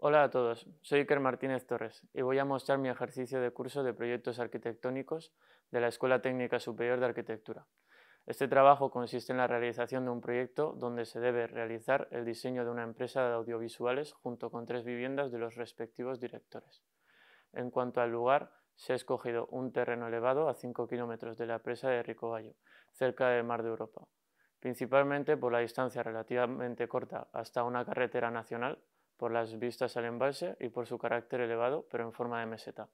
Hola a todos, soy Iker Martínez Torres y voy a mostrar mi ejercicio de curso de proyectos arquitectónicos de la Escuela Técnica Superior de Arquitectura. Este trabajo consiste en la realización de un proyecto donde se debe realizar el diseño de una empresa de audiovisuales junto con tres viviendas de los respectivos directores. En cuanto al lugar, se ha escogido un terreno elevado a 5 kilómetros de la presa de Ricoballo, cerca del Mar de Europa, principalmente por la distancia relativamente corta hasta una carretera nacional por las vistas al embalse y por su carácter elevado, pero en forma de meseta.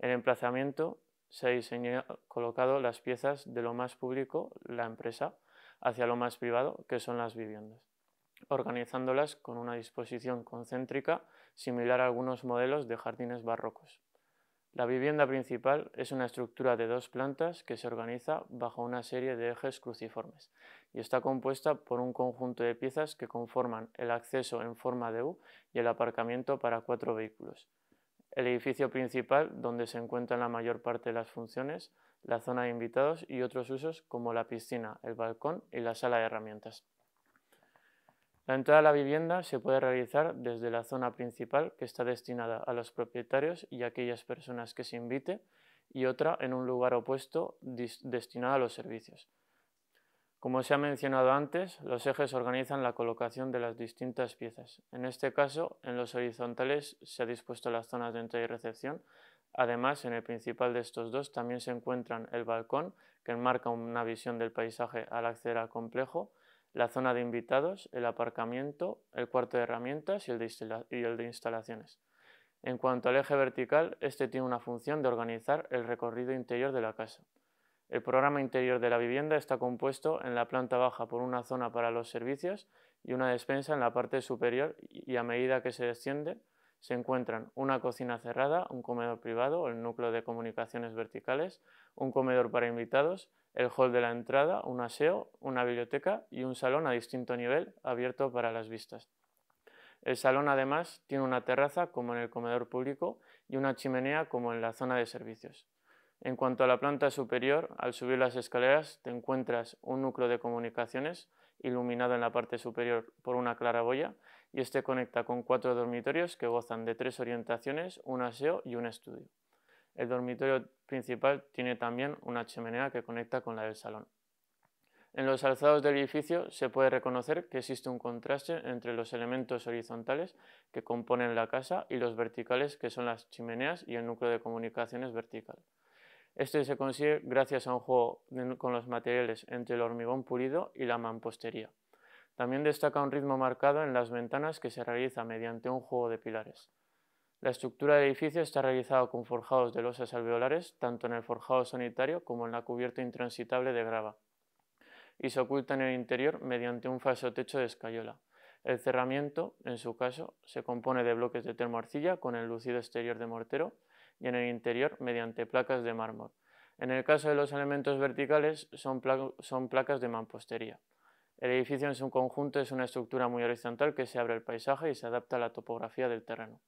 En el emplazamiento se han colocado las piezas de lo más público, la empresa, hacia lo más privado, que son las viviendas, organizándolas con una disposición concéntrica similar a algunos modelos de jardines barrocos. La vivienda principal es una estructura de dos plantas que se organiza bajo una serie de ejes cruciformes y está compuesta por un conjunto de piezas que conforman el acceso en forma de U y el aparcamiento para cuatro vehículos. El edificio principal, donde se encuentran la mayor parte de las funciones, la zona de invitados y otros usos como la piscina, el balcón y la sala de herramientas. La entrada a la vivienda se puede realizar desde la zona principal, que está destinada a los propietarios y a aquellas personas que se invite, y otra en un lugar opuesto destinada a los servicios. Como se ha mencionado antes, los ejes organizan la colocación de las distintas piezas. En este caso, en los horizontales se ha dispuesto las zonas de entrada y recepción. Además, en el principal de estos dos también se encuentran el balcón, que enmarca una visión del paisaje al acceder al complejo, la zona de invitados, el aparcamiento, el cuarto de herramientas y el de, instalaciones. En cuanto al eje vertical, este tiene una función de organizar el recorrido interior de la casa. El programa interior de la vivienda está compuesto en la planta baja por una zona para los servicios y una despensa en la parte superior y a medida que se desciende se encuentran una cocina cerrada, un comedor privado, el núcleo de comunicaciones verticales, un comedor para invitados, el hall de la entrada, un aseo, una biblioteca y un salón a distinto nivel abierto para las vistas. El salón además tiene una terraza como en el comedor público y una chimenea como en la zona de servicios. En cuanto a la planta superior, al subir las escaleras te encuentras un núcleo de comunicaciones iluminado en la parte superior por una claraboya y este conecta con cuatro dormitorios que gozan de tres orientaciones, un aseo y un estudio. El dormitorio principal tiene también una chimenea que conecta con la del salón. En los alzados del edificio se puede reconocer que existe un contraste entre los elementos horizontales que componen la casa y los verticales que son las chimeneas y el núcleo de comunicaciones vertical. Este se consigue gracias a un juego con los materiales entre el hormigón pulido y la mampostería. También destaca un ritmo marcado en las ventanas que se realiza mediante un juego de pilares. La estructura del edificio está realizada con forjados de losas alveolares, tanto en el forjado sanitario como en la cubierta intransitable de grava, y se oculta en el interior mediante un falso techo de escayola. El cerramiento, en su caso, se compone de bloques de arcilla con el lucido exterior de mortero y en el interior mediante placas de mármol. En el caso de los elementos verticales son, son placas de mampostería. El edificio en su conjunto es una estructura muy horizontal que se abre al paisaje y se adapta a la topografía del terreno.